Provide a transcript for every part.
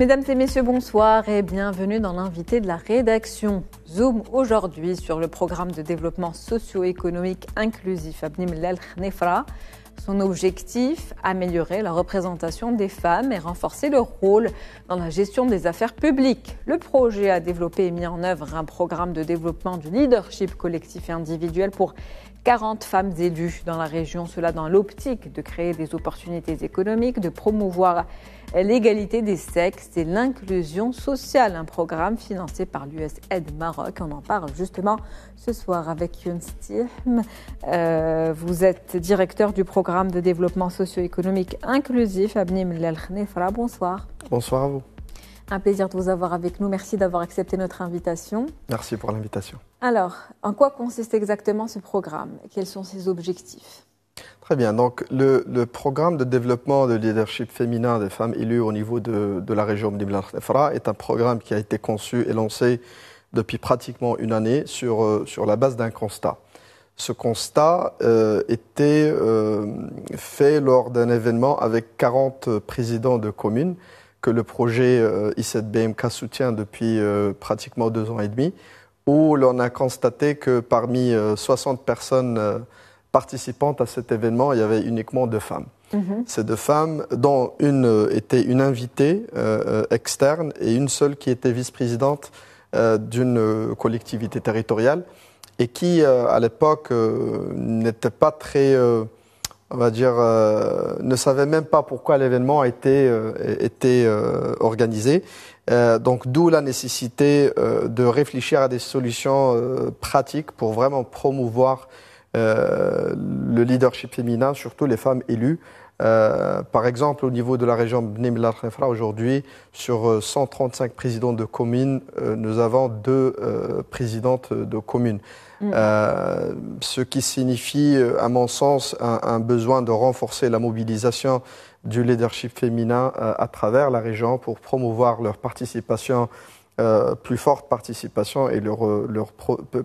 Mesdames et messieurs, bonsoir et bienvenue dans l'invité de la rédaction. Zoom aujourd'hui sur le programme de développement socio-économique inclusif Abnim Lelkhnefra. Son objectif, améliorer la représentation des femmes et renforcer leur rôle dans la gestion des affaires publiques. Le projet a développé et mis en œuvre un programme de développement du leadership collectif et individuel pour 40 femmes élues dans la région, cela dans l'optique de créer des opportunités économiques, de promouvoir l'égalité des sexes et l'inclusion sociale, un programme financé par l'US aid Maroc. On en parle justement ce soir avec Youn euh, vous êtes directeur du programme de développement socio-économique inclusif Abnim Bnim Bonsoir. Bonsoir à vous. Un plaisir de vous avoir avec nous. Merci d'avoir accepté notre invitation. Merci pour l'invitation. Alors, en quoi consiste exactement ce programme Quels sont ses objectifs Très bien. Donc, le, programme de développement de leadership féminin des femmes élues au niveau de, la région Mdimla Nefra est un programme qui a été conçu et lancé depuis pratiquement une année sur, euh, sur la base d'un constat. Ce constat euh, était euh, fait lors d'un événement avec 40 présidents de communes que le projet I7BMK soutient depuis pratiquement deux ans et demi, où l'on a constaté que parmi 60 personnes participantes à cet événement, il y avait uniquement deux femmes. Mhm. Ces deux femmes, dont une euh, était une invitée euh, euh, externe et une seule qui était vice-présidente d'une collectivité territoriale et qui, à l'époque, n'était pas très, on va dire, ne savait même pas pourquoi l'événement a été, été organisé. donc, d'où la nécessité de réfléchir à des solutions pratiques pour vraiment promouvoir euh, le leadership féminin, surtout les femmes élues. Euh, par exemple, au niveau de la région Bnimlar Khefra, aujourd'hui, sur 135 euh, présidents de communes, nous avons deux présidentes de communes. Mm. ce qui signifie, à mon sens, un, besoin de renforcer la mobilisation du leadership féminin à travers la région pour promouvoir leur participation euh, plus forte participation et leur, euh, leur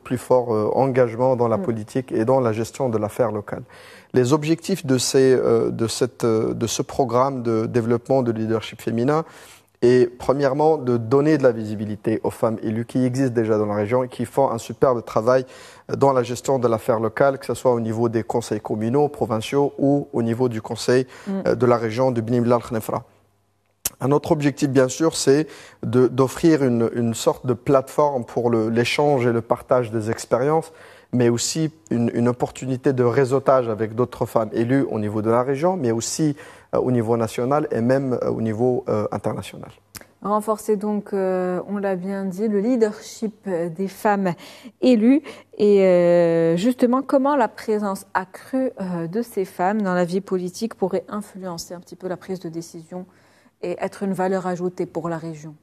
plus fort euh, engagement dans la mm. politique et dans la gestion de l'affaire locale. Les objectifs de, ces, de, cette, de ce programme de développement de leadership féminin est premièrement de donner de la visibilité aux femmes élues qui existent déjà dans la région et qui font un superbe travail dans la gestion de l'affaire locale, que ce soit au niveau des conseils communaux, provinciaux ou au niveau du conseil mm. de la région de Lal Khnefra. Un autre objectif, bien sûr, c'est d'offrir une, sorte de plateforme pour l'échange et le partage des expériences, mais aussi une, opportunité de réseautage avec d'autres femmes élues au niveau de la région, mais aussi euh, au niveau national et même euh, au niveau euh, international. Renforcer donc, on l'a bien dit, le leadership des femmes élues et justement comment la présence accrue de ces femmes dans la vie politique pourrait influencer un petit peu la prise de décision et être une valeur ajoutée pour la région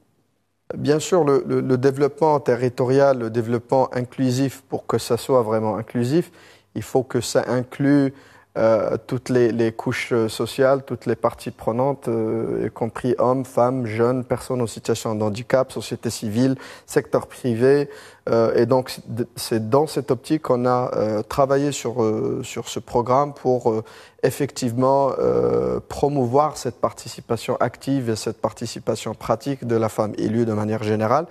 Bien sûr, le, développement territorial, le développement inclusif, pour que ça soit vraiment inclusif, il faut que ça inclue euh, toutes les, couches euh, sociales, toutes les parties prenantes, euh, y compris hommes, femmes, jeunes, personnes en situation de handicap, société civile, secteur privé. et donc, c'est dans cette optique qu'on a travaillé sur, sur ce programme pour effectivement promouvoir cette participation active et cette participation pratique de la femme élue de manière générale.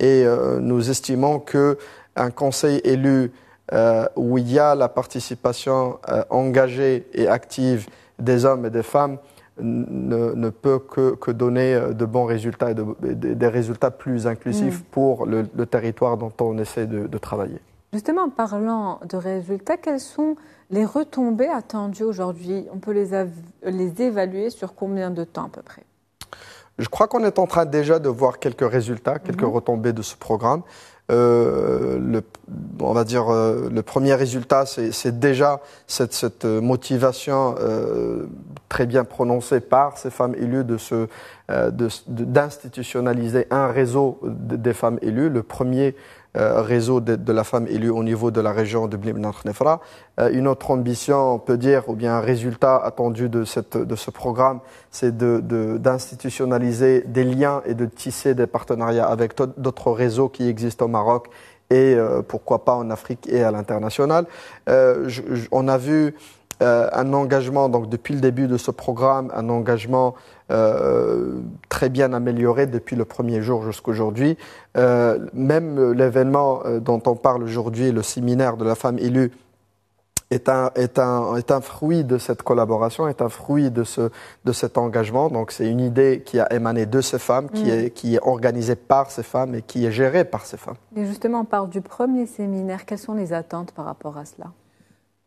Et nous estimons que un conseil élu euh, où il y a la participation euh, engagée et active des hommes et des femmes ne, peut que, donner euh, de bons résultats et, des résultats plus inclusifs mm. pour le, territoire dont on essaie de, travailler. Justement, en parlant de résultats, quelles sont les retombées attendues aujourd'hui On peut les, les évaluer sur combien de temps à peu près je crois qu'on est en train déjà de voir quelques résultats, quelques mhm. retombées de ce programme. Euh, le, on va dire euh, le premier résultat, c'est déjà cette, cette motivation euh, très bien prononcée par ces femmes élues de se euh, d'institutionnaliser un réseau des femmes élues. Le premier euh, réseau de la femme élue au niveau de la région de Blim Nefra. Euh, une autre ambition, on peut dire, ou bien un résultat attendu de, cette, de ce programme, c'est d'institutionnaliser de, des liens et de tisser des partenariats avec d'autres réseaux qui existent au Maroc et euh, pourquoi pas en Afrique et à l'international. on a vu euh, un engagement, donc depuis le début de ce programme, un engagement euh, très bien amélioré depuis le premier jour jusqu'aujourd'hui. Euh, même euh, l'événement dont on parle aujourd'hui, le séminaire de la femme élue, est un, fruit de cette collaboration, est un fruit de, cet engagement. Donc c'est une idée qui a émané de ces femmes, qui, mm. est, qui est organisée par ces femmes et qui est gérée par ces femmes. Et justement, on parle du premier séminaire. Quelles sont les attentes par rapport à cela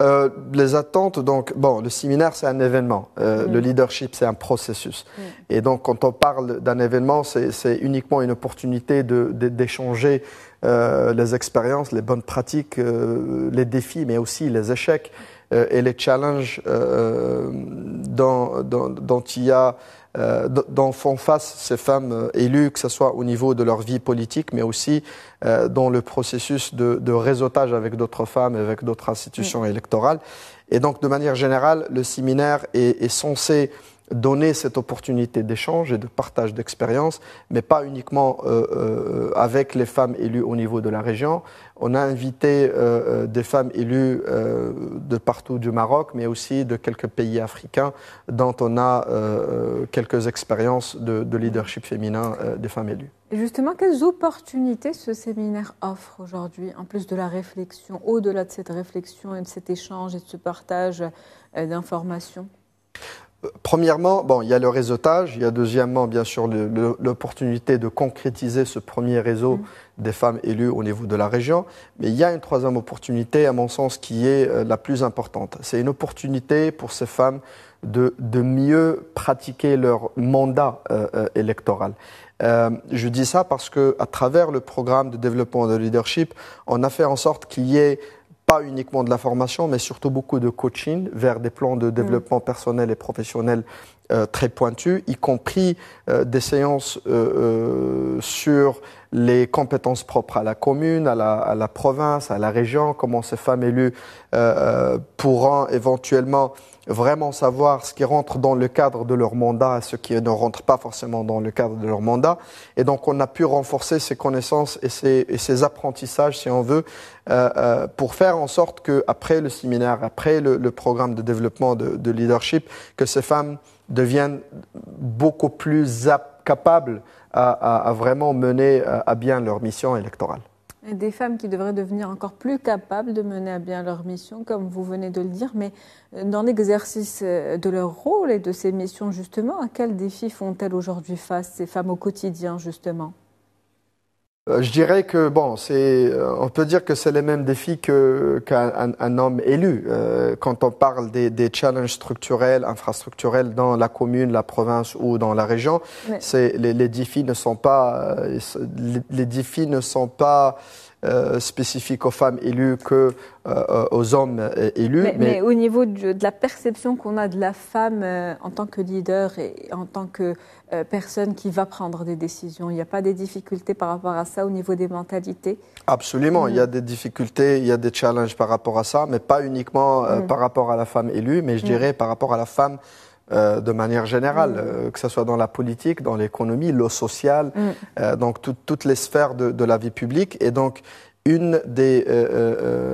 euh, les attentes, donc, bon, le séminaire, c'est un événement. Euh, mm. Le leadership, c'est un processus. Mm. Et donc, quand on parle d'un événement, c'est uniquement une opportunité d'échanger de, euh, les expériences, les bonnes pratiques, euh, les défis, mais aussi les échecs et les challenges dont, dont, dont, il y a euh, dont font face ces femmes euh, élues, que ce soit au niveau de leur vie politique, mais aussi euh, dans le processus de, réseautage avec d'autres femmes, avec d'autres institutions mm. électorales. Et donc, de manière générale, le séminaire est, est censé donner cette opportunité d'échange et de partage d'expériences, mais pas uniquement euh, euh, avec les femmes élues au niveau de la région. On a invité euh, des femmes élues de partout du Maroc, mais aussi de quelques pays africains, dont on a quelques expériences de, de, leadership féminin des femmes élues. Et justement, quelles opportunités ce séminaire offre aujourd'hui, en plus de la réflexion, au-delà de cette réflexion et de cet échange et de ce partage d'informations Premièrement, bon, il y a le réseautage, il y a deuxièmement, bien sûr, l'opportunité de concrétiser ce premier réseau mm. des femmes élues au niveau de la région, mais il y a une troisième opportunité, à mon sens, qui est euh, la plus importante. C'est une opportunité pour ces femmes de, de mieux pratiquer leur mandat euh, euh, électoral. je dis ça parce que à travers le programme de développement de leadership, on a fait en sorte qu'il y ait pas uniquement de la formation, mais surtout beaucoup de coaching vers des plans de développement mm. personnel et professionnel euh, très pointues, y compris euh, des séances euh, sur les compétences propres à la commune, à la, province, à la région, comment ces femmes élues pourront éventuellement vraiment savoir ce qui rentre dans le cadre de leur mandat et ce qui ne rentre pas forcément dans le cadre de leur mandat. Et donc on a pu renforcer ces connaissances et ces, apprentissages, si on veut, pour faire en sorte que après le séminaire, après le, programme de développement de, de leadership, que ces femmes deviennent beaucoup plus capables à, vraiment mener euh, à bien leur mission électorale. des femmes qui devraient devenir encore plus capables de mener à bien leur mission, comme vous venez de le dire, mais euh, dans l'exercice euh, de leur rôle et de ces missions, justement, à quels défis font-elles aujourd'hui face, ces femmes au quotidien, justement euh, je dirais que bon, c'est, euh, on peut dire que c'est les mêmes défis que qu'un homme élu. Euh, quand on parle des, des challenges structurels, infrastructurels dans la commune, la province ou dans la région, c'est les, les, défis ne sont pas, les, les défis ne sont pas euh, spécifique aux femmes élues que euh, aux hommes euh, élus. Mais, au niveau de, la perception qu'on a de la femme en tant que leader et en tant que personne qui va prendre des décisions, il n'y a pas des difficultés par rapport à ça au niveau des mentalités Absolument, il y a mm. des difficultés, il y a des challenges par rapport à ça, mais pas uniquement mm. par rapport à la femme élue, mais je mm. dirais par rapport à la femme euh, de manière générale, mm. euh, que ce soit dans la politique, dans l'économie, l'eau sociale, mm. euh, donc toutes les sphères de, la vie publique. Et donc, une des,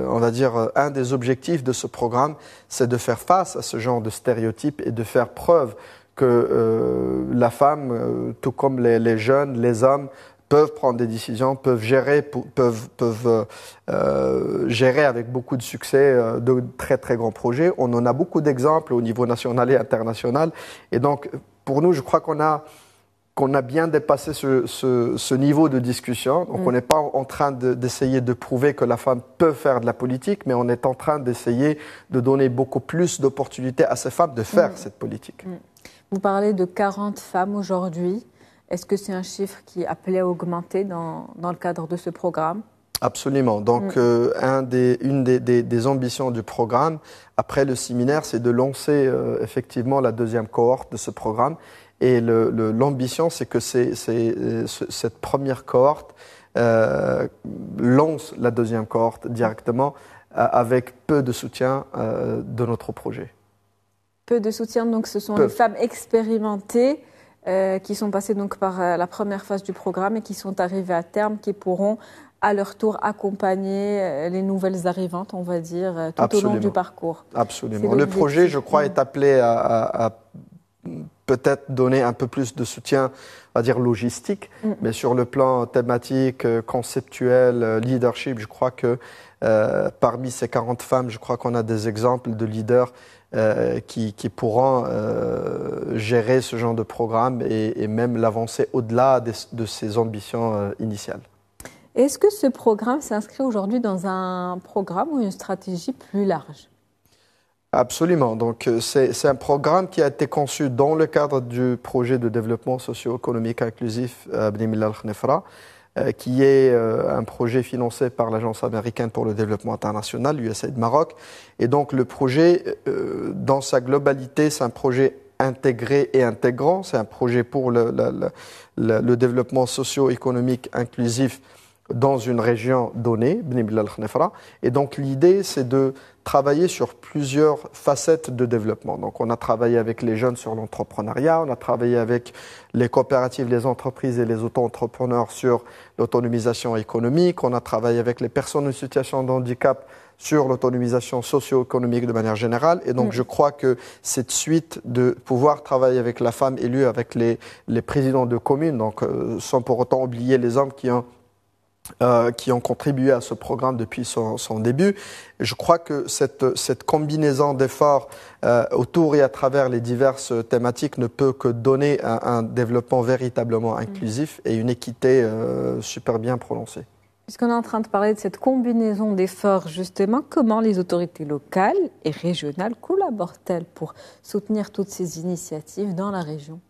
on va dire, un des objectifs de ce programme, c'est de faire face à ce genre de stéréotypes et de faire preuve que la femme, tout comme les jeunes, les hommes, peuvent prendre des décisions, peuvent gérer, peuvent, peuvent euh, euh, gérer avec beaucoup de succès euh, de très très grands projets. On en a beaucoup d'exemples au niveau national et international. Et donc, pour nous, je crois qu'on a qu'on a bien dépassé ce, ce, niveau de discussion. Donc, mm. on n'est pas en train d'essayer de, prouver que la femme peut faire de la politique, mais on est en train d'essayer de donner beaucoup plus d'opportunités à ces femmes de faire mm. cette politique. Mm. Vous parlez de 40 femmes aujourd'hui. Est-ce que c'est un chiffre qui appelait à augmenter dans, le cadre de ce programme Absolument. Donc, mm. euh, une des, ambitions du programme, après le séminaire, c'est de lancer euh, effectivement la deuxième cohorte de ce programme. Et l'ambition, le, c'est que euh, cette première cohorte lance la deuxième cohorte directement avec peu de soutien de notre projet. Peu de soutien, donc ce sont les femmes expérimentées euh, qui sont passés donc par euh, la première phase du programme et qui sont arrivés à terme, qui pourront à leur tour accompagner euh, les nouvelles arrivantes, on va dire, tout au long du parcours. Absolument. Le projet, je crois, est appelé à, peut-être donner un peu plus de soutien, on va dire logistique, mm. mais sur le plan thématique, conceptuel, leadership, je crois que parmi ces 40 femmes, je crois qu'on a des exemples de leaders euh, qui, pourront euh, gérer ce genre de programme et, même l'avancer au-delà de, ses ambitions euh, initiales. Est-ce que ce programme s'inscrit aujourd'hui dans un programme ou une stratégie plus large Absolument. Donc, c'est un programme qui a été conçu dans le cadre du projet de développement socio-économique inclusif al Khnefra. Euh, qui est euh, un projet financé par l'Agence américaine pour le développement international, USAID Maroc. Et donc le projet, euh, dans sa globalité, c'est un projet intégré et intégrant, c'est un projet pour le développement socio-économique inclusif dans une région donnée, Beni Bilal Khnefra. Et donc l'idée, c'est de travailler sur plusieurs facettes de développement. Donc on a travaillé avec les jeunes sur l'entrepreneuriat, on a travaillé avec les coopératives, les entreprises et les auto-entrepreneurs sur l'autonomisation économique, on a travaillé avec les personnes en situation de handicap sur l'autonomisation socio-économique de manière générale. Et donc, mm. je crois que cette suite de pouvoir travailler avec la femme élue, avec les, présidents de communes, donc euh, sans pour autant oublier les hommes qui ont euh, qui ont contribué à ce programme depuis son, début. Je crois que cette, combinaison d'efforts euh, autour et à travers les diverses thématiques ne peut que donner un, un développement véritablement inclusif et une équité euh, super bien prononcée. Puisqu'on est en train de parler de cette combinaison d'efforts, justement, comment les autorités locales et régionales collaborent-elles pour soutenir toutes ces initiatives dans la région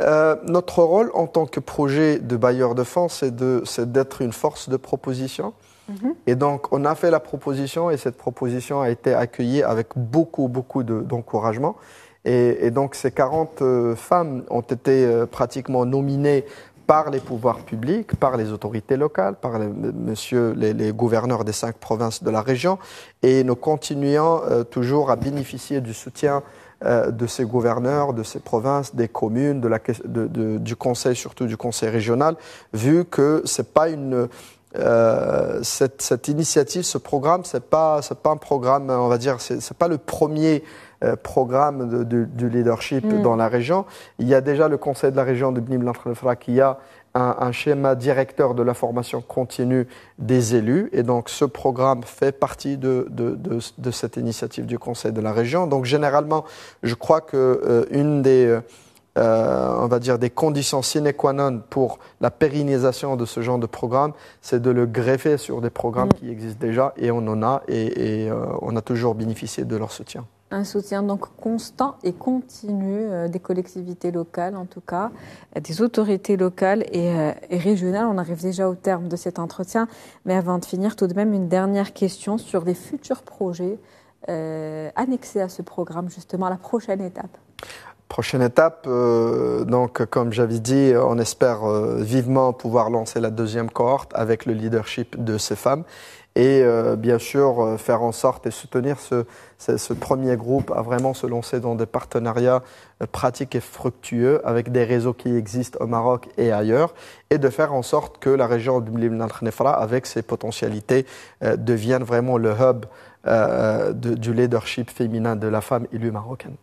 euh, notre rôle en tant que projet de bailleur de fonds, c'est d'être une force de proposition. Mhm. Et donc, on a fait la proposition et cette proposition a été accueillie avec beaucoup, beaucoup d'encouragement. et, donc, ces 40 euh, femmes ont été euh, pratiquement nominées par les pouvoirs publics, par les autorités locales, par monsieur, les, les, gouverneurs des cinq provinces de la région. Et nous continuons toujours à bénéficier du soutien euh, de ces gouverneurs, de ces provinces, des communes, de la, du conseil, surtout du conseil régional, vu que c'est pas une euh, cette, initiative, ce programme, c'est pas c'est pas un programme, on va dire, c'est pas le premier euh, programme de, leadership hmm. dans la région. Il y a déjà le conseil de la région de Lamfré-Lefra qui a un, schéma directeur de la formation continue des élus. Et donc, ce programme fait partie de, cette initiative du Conseil de la région. Donc, généralement, je crois que euh, une des, euh, on va dire, des conditions sine qua non pour la pérennisation de ce genre de programme, c'est de le greffer sur des programmes mmh. qui existent déjà. Et on en a, et, euh, on a toujours bénéficié de leur soutien. Un soutien donc constant et continu euh, des collectivités locales, en tout cas, des autorités locales euh, et, régionales. On arrive déjà au terme de cet entretien, mais avant de finir, tout de même une dernière question sur les futurs projets euh, annexés à ce programme, justement, la prochaine étape. Prochaine étape, donc comme j'avais dit, on espère vivement pouvoir lancer la deuxième cohorte avec le leadership de ces femmes et euh, bien sûr euh, faire en sorte et soutenir ce, premier groupe à vraiment se lancer dans des partenariats euh, pratiques et fructueux avec des réseaux qui existent au Maroc et ailleurs et de faire en sorte que la région du Khnefra, avec ses potentialités, devienne vraiment le hub du leadership féminin de la femme élue marocaine.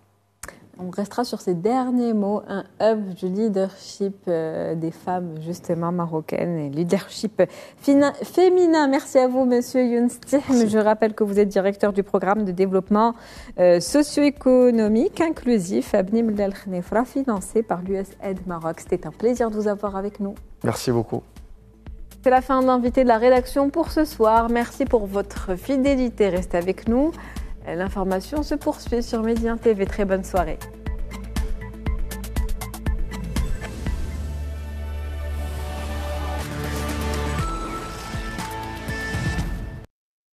On restera sur ces derniers mots, un hub du leadership euh, des femmes justement marocaines et leadership féminin. Merci à vous, Monsieur Younstihm. Je rappelle que vous êtes directeur du programme de développement euh, socio-économique inclusif à del financé par l'USAID Maroc. C'était un plaisir de vous avoir avec nous. Merci beaucoup. C'est la fin de de la rédaction pour ce soir. Merci pour votre fidélité. Restez avec nous. L'information se poursuit sur Média. TV. Très bonne soirée.